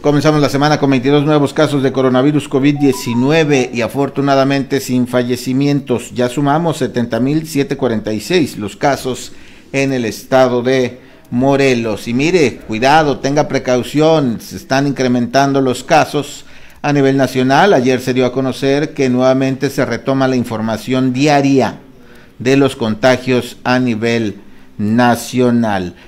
Comenzamos la semana con 22 nuevos casos de coronavirus COVID-19 y afortunadamente sin fallecimientos. Ya sumamos 70.746 los casos en el estado de Morelos. Y mire, cuidado, tenga precaución, se están incrementando los casos a nivel nacional. Ayer se dio a conocer que nuevamente se retoma la información diaria de los contagios a nivel nacional.